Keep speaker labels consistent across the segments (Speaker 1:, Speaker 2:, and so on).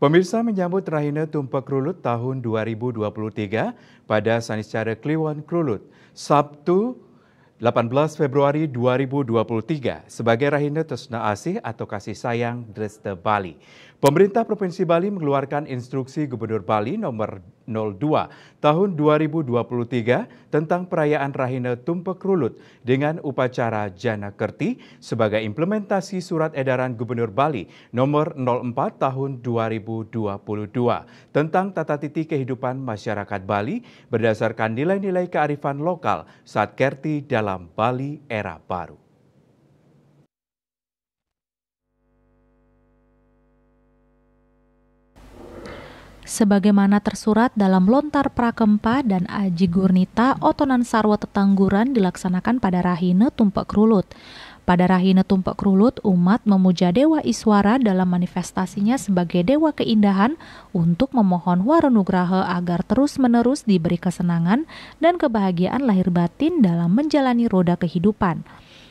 Speaker 1: Pemirsa menyambut Rahina Tumpak Krulut tahun 2023 pada Saniscara Kliwon Krulut, Sabtu 18 Februari 2023 sebagai Rahina Tresna Asih atau Kasih Sayang Dreste Bali. Pemerintah Provinsi Bali mengeluarkan instruksi Gubernur Bali nomor 02 tahun 2023 tentang perayaan Rahina Tumpek Rulut dengan upacara Jana Kerti sebagai implementasi surat edaran Gubernur Bali nomor 04 tahun 2022 tentang tata titik kehidupan masyarakat Bali berdasarkan nilai-nilai kearifan lokal saat Kerti dalam Bali era baru.
Speaker 2: sebagaimana tersurat dalam Lontar Prakempa dan Aji Gurnita Otonan Sarwa Tetangguran dilaksanakan pada Rahine Tumpak kerulut. Pada Rahine Tumpak kerulut, umat memuja Dewa Iswara dalam manifestasinya sebagai Dewa Keindahan untuk memohon Waranugraha agar terus-menerus diberi kesenangan dan kebahagiaan lahir batin dalam menjalani roda kehidupan.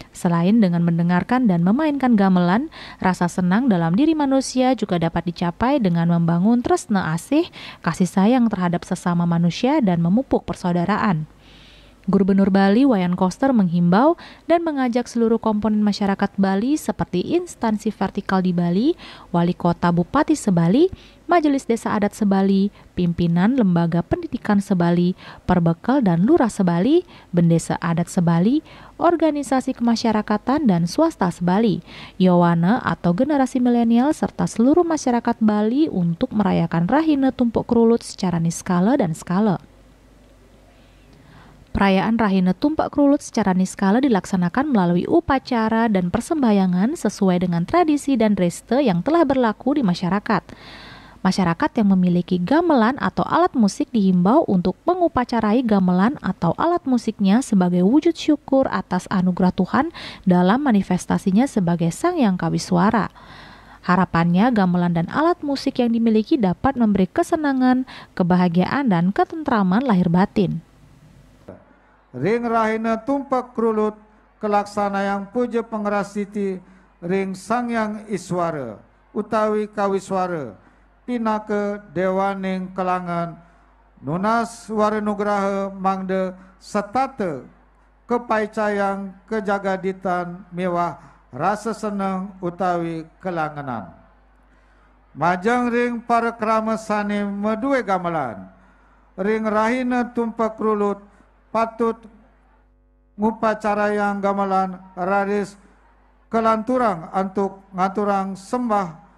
Speaker 2: Selain dengan mendengarkan dan memainkan gamelan, rasa senang dalam diri manusia juga dapat dicapai dengan membangun tresna asih, kasih sayang terhadap sesama manusia dan memupuk persaudaraan. Gubernur Bali Wayan Koster menghimbau dan mengajak seluruh komponen masyarakat Bali seperti instansi vertikal di Bali, wali kota bupati sebali, Majelis Desa Adat Sebali, Pimpinan Lembaga Pendidikan Sebali, Perbekal dan Lurah Sebali, Bendesa Adat Sebali, organisasi kemasyarakatan dan swasta Sebali, Yowana atau generasi milenial serta seluruh masyarakat Bali untuk merayakan Rahina Tumpuk Kerulut secara niskala dan skala. Perayaan Rahine Tumpak Kerulut secara niskala dilaksanakan melalui upacara dan persembayangan sesuai dengan tradisi dan reste yang telah berlaku di masyarakat. Masyarakat yang memiliki gamelan atau alat musik dihimbau untuk mengupacarai gamelan atau alat musiknya sebagai wujud syukur atas anugerah Tuhan dalam manifestasinya sebagai Sang Yang Kawiswara. Harapannya gamelan dan alat musik yang dimiliki dapat memberi kesenangan, kebahagiaan, dan ketentraman lahir batin.
Speaker 3: Ring rahina tumpak krulut, kelaksana yang puja pengerasiti, ring sang yang iswara, utawi kawiswara, Tina pinake dewaning kelangan nunas warenugraha mangde setate kepaicayang kejagaditan mewah rasa senang utawi kelanganan. Majang ring para kerama sani medue gamelan, ring rahina tumpak rulut patut ngupacara yang gamelan raris kelanturang antuk ngaturang sembah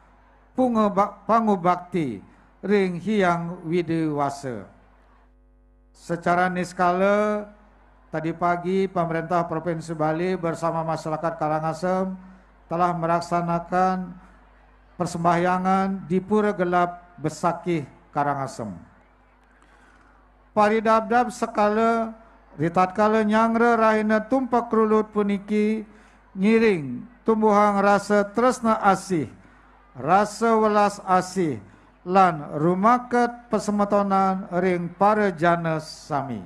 Speaker 3: pangubakti ring hiang widiwasa. Secara niskala, tadi pagi pemerintah Provinsi Bali bersama masyarakat Karangasem telah melaksanakan persembahyangan di Pura Gelap Besakih Karangasem. Paridabdab sekala ritatkala nyangre rahina tumpak rulut puniki ngiring tumbuhan rasa tresna asih rasa welas asih lan rumaket pesemetonan ring parejanes sami.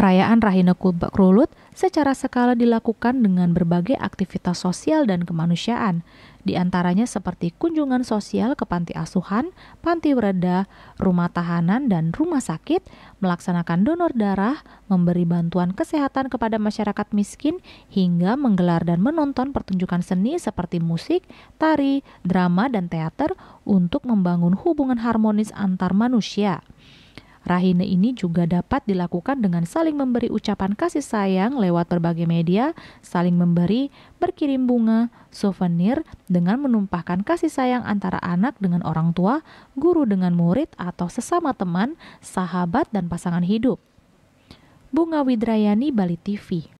Speaker 2: Perayaan Rahina Kulbak Rulut secara skala dilakukan dengan berbagai aktivitas sosial dan kemanusiaan, di antaranya seperti kunjungan sosial ke panti asuhan, panti wereda, rumah tahanan, dan rumah sakit, melaksanakan donor darah, memberi bantuan kesehatan kepada masyarakat miskin, hingga menggelar dan menonton pertunjukan seni seperti musik, tari, drama, dan teater untuk membangun hubungan harmonis antar manusia. Rahine ini juga dapat dilakukan dengan saling memberi ucapan kasih sayang lewat berbagai media, saling memberi, berkirim bunga, souvenir, dengan menumpahkan kasih sayang antara anak dengan orang tua, guru dengan murid atau sesama teman, sahabat, dan pasangan hidup. Bunga Widrayani Bali TV